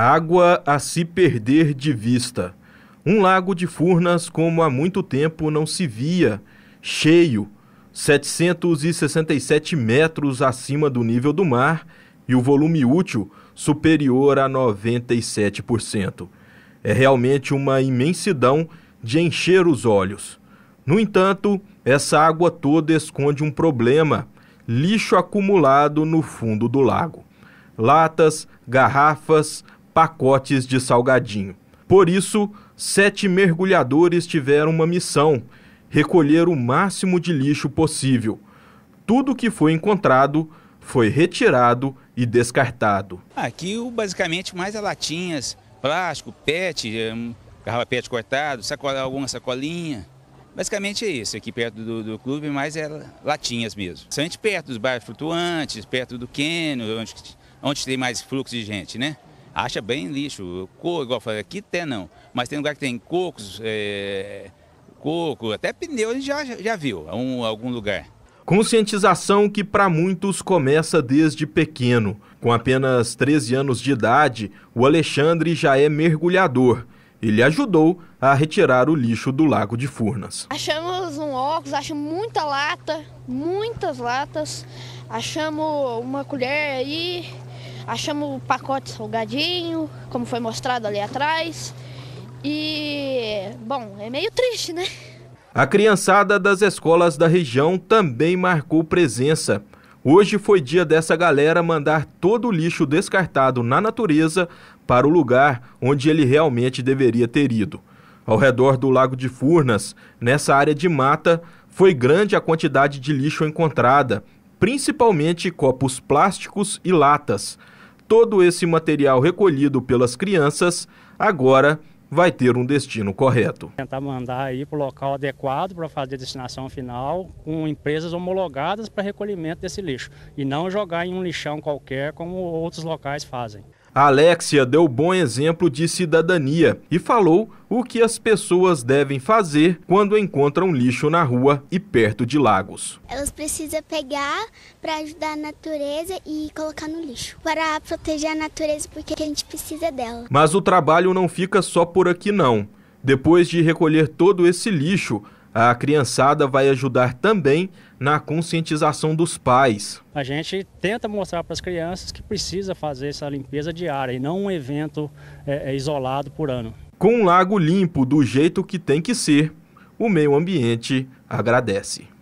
Água a se perder de vista. Um lago de Furnas como há muito tempo não se via, cheio, 767 metros acima do nível do mar e o volume útil superior a 97%. É realmente uma imensidão de encher os olhos. No entanto, essa água toda esconde um problema: lixo acumulado no fundo do lago. Latas, garrafas, pacotes de salgadinho. Por isso, sete mergulhadores tiveram uma missão: recolher o máximo de lixo possível. Tudo que foi encontrado foi retirado e descartado. Aqui, basicamente, mais é latinhas, plástico, pet, eh, garrafa pet cortado, sacola, alguma sacolinha. Basicamente é isso, aqui perto do, do, clube, mas é latinhas mesmo. Sente perto dos bairros flutuantes, perto do Quênio, onde, onde tem mais fluxo de gente, né? acha bem lixo. Coco, igual eu falei, aqui tem não. Mas tem lugar que tem cocos, é, coco, até pneu a gente já, já viu em um, algum lugar. Conscientização que para muitos começa desde pequeno. Com apenas 13 anos de idade, o Alexandre já é mergulhador. Ele ajudou a retirar o lixo do Lago de Furnas. Achamos um óculos, achamos muita lata, muitas latas. Achamos uma colher aí, Achamos o pacote salgadinho, como foi mostrado ali atrás. E, bom, é meio triste, né? A criançada das escolas da região também marcou presença. Hoje foi dia dessa galera mandar todo o lixo descartado na natureza para o lugar onde ele realmente deveria ter ido. Ao redor do Lago de Furnas, nessa área de mata, foi grande a quantidade de lixo encontrada, principalmente copos plásticos e latas todo esse material recolhido pelas crianças agora vai ter um destino correto. Tentar mandar aí para o local adequado para fazer a destinação final com empresas homologadas para recolhimento desse lixo e não jogar em um lixão qualquer como outros locais fazem. A Alexia deu bom exemplo de cidadania e falou o que as pessoas devem fazer quando encontram lixo na rua e perto de lagos. Elas precisam pegar para ajudar a natureza e colocar no lixo, para proteger a natureza porque a gente precisa dela. Mas o trabalho não fica só por aqui não. Depois de recolher todo esse lixo, a criançada vai ajudar também na conscientização dos pais. A gente tenta mostrar para as crianças que precisa fazer essa limpeza diária e não um evento é, é isolado por ano. Com um lago limpo do jeito que tem que ser, o meio ambiente agradece.